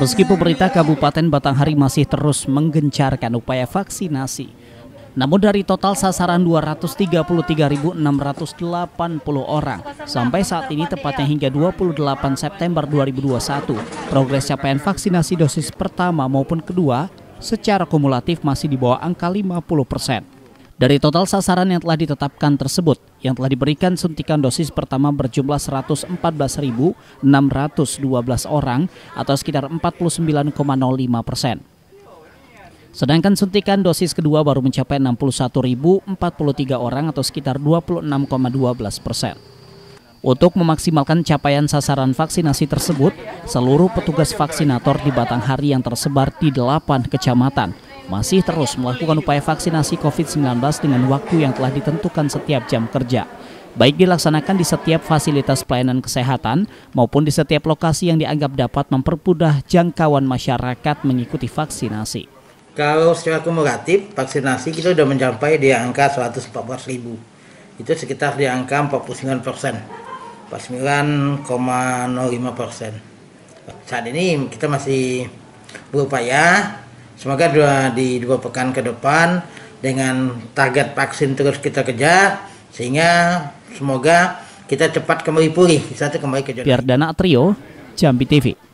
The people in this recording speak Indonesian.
Meski pemerintah Kabupaten Batanghari masih terus menggencarkan upaya vaksinasi, namun dari total sasaran 233.680 orang, sampai saat ini tepatnya hingga 28 September 2021, progres capaian vaksinasi dosis pertama maupun kedua secara kumulatif masih di bawah angka 50 persen. Dari total sasaran yang telah ditetapkan tersebut, yang telah diberikan suntikan dosis pertama berjumlah 114.612 orang atau sekitar 49,05 persen. Sedangkan suntikan dosis kedua baru mencapai 61.043 orang atau sekitar 26,12 persen. Untuk memaksimalkan capaian sasaran vaksinasi tersebut, seluruh petugas vaksinator di Batanghari yang tersebar di 8 kecamatan – masih terus melakukan upaya vaksinasi COVID-19 dengan waktu yang telah ditentukan setiap jam kerja. Baik dilaksanakan di setiap fasilitas pelayanan kesehatan maupun di setiap lokasi yang dianggap dapat mempermudah jangkauan masyarakat mengikuti vaksinasi. Kalau secara kumulatif, vaksinasi kita sudah mencapai di angka 114 ribu. Itu sekitar di angka 49 persen. 49,05 persen. Saat ini kita masih berupaya Semoga dua, di dua pekan ke depan dengan target vaksin terus kita kejar sehingga semoga kita cepat kembali pulih, satu kembali ke Jodoh. Biar Dana Trio, Jambi TV.